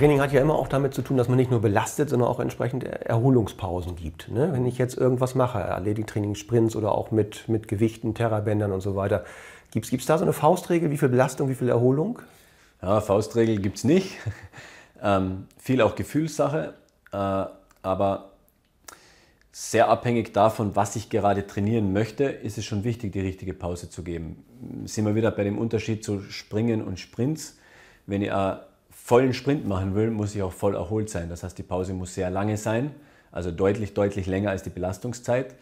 Training hat ja immer auch damit zu tun, dass man nicht nur belastet, sondern auch entsprechend Erholungspausen gibt. Ne? Wenn ich jetzt irgendwas mache, Athletiktraining-Sprints oder auch mit, mit Gewichten, Terrabändern und so weiter, gibt es da so eine Faustregel, wie viel Belastung, wie viel Erholung? Ja, Faustregel gibt es nicht. ähm, viel auch Gefühlssache, äh, aber sehr abhängig davon, was ich gerade trainieren möchte, ist es schon wichtig, die richtige Pause zu geben. Sind wir wieder bei dem Unterschied zu Springen und Sprints. Wenn ich eine vollen Sprint machen will, muss ich auch voll erholt sein. Das heißt, die Pause muss sehr lange sein, also deutlich, deutlich länger als die Belastungszeit.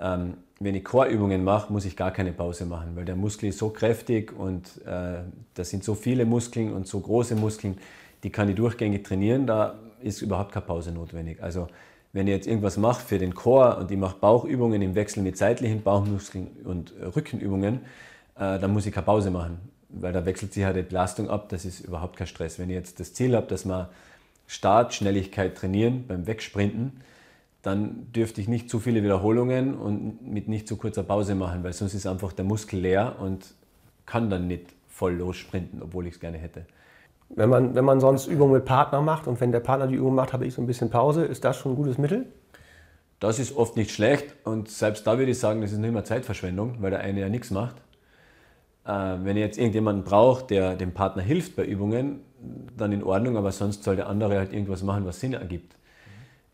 Ähm, wenn ich Chorübungen mache, muss ich gar keine Pause machen, weil der Muskel ist so kräftig und äh, das sind so viele Muskeln und so große Muskeln, die kann ich durchgängig trainieren, da ist überhaupt keine Pause notwendig. Also wenn ihr jetzt irgendwas macht für den Chor und ich mache Bauchübungen im Wechsel mit seitlichen Bauchmuskeln und Rückenübungen, äh, dann muss ich keine Pause machen weil da wechselt sich halt die Belastung ab, das ist überhaupt kein Stress. Wenn ihr jetzt das Ziel habt, dass wir Startschnelligkeit trainieren beim Wegsprinten, dann dürfte ich nicht zu viele Wiederholungen und mit nicht zu kurzer Pause machen, weil sonst ist einfach der Muskel leer und kann dann nicht voll lossprinten, obwohl ich es gerne hätte. Wenn man, wenn man sonst Übungen mit Partner macht und wenn der Partner die Übung macht, habe ich so ein bisschen Pause, ist das schon ein gutes Mittel? Das ist oft nicht schlecht und selbst da würde ich sagen, das ist nicht immer Zeitverschwendung, weil der eine ja nichts macht äh, wenn ihr jetzt irgendjemanden braucht, der dem Partner hilft bei Übungen, dann in Ordnung, aber sonst soll der andere halt irgendwas machen, was Sinn ergibt.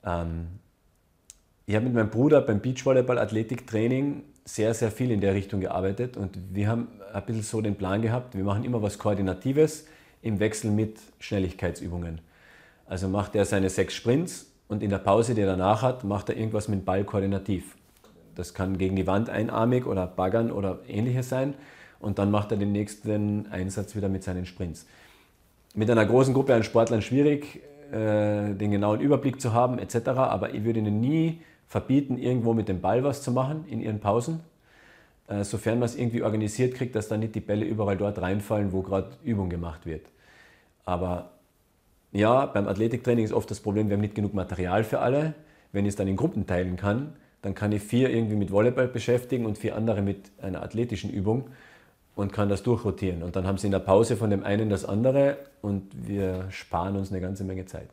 Mhm. ich habe mit meinem Bruder beim Beachvolleyball-Athletiktraining sehr, sehr viel in der Richtung gearbeitet und wir haben ein bisschen so den Plan gehabt, wir machen immer was Koordinatives im Wechsel mit Schnelligkeitsübungen. Also macht er seine sechs Sprints und in der Pause, die er danach hat, macht er irgendwas mit dem Ball koordinativ. Das kann gegen die Wand einarmig oder baggern oder ähnliches sein und dann macht er den nächsten Einsatz wieder mit seinen Sprints. Mit einer großen Gruppe an Sportlern schwierig, äh, den genauen Überblick zu haben etc., aber ich würde ihnen nie verbieten, irgendwo mit dem Ball was zu machen in ihren Pausen, äh, sofern man es irgendwie organisiert kriegt, dass dann nicht die Bälle überall dort reinfallen, wo gerade Übung gemacht wird. Aber ja, beim Athletiktraining ist oft das Problem, wir haben nicht genug Material für alle. Wenn ich es dann in Gruppen teilen kann, dann kann ich vier irgendwie mit Volleyball beschäftigen und vier andere mit einer athletischen Übung und kann das durchrotieren. Und dann haben sie in der Pause von dem einen das andere und wir sparen uns eine ganze Menge Zeit.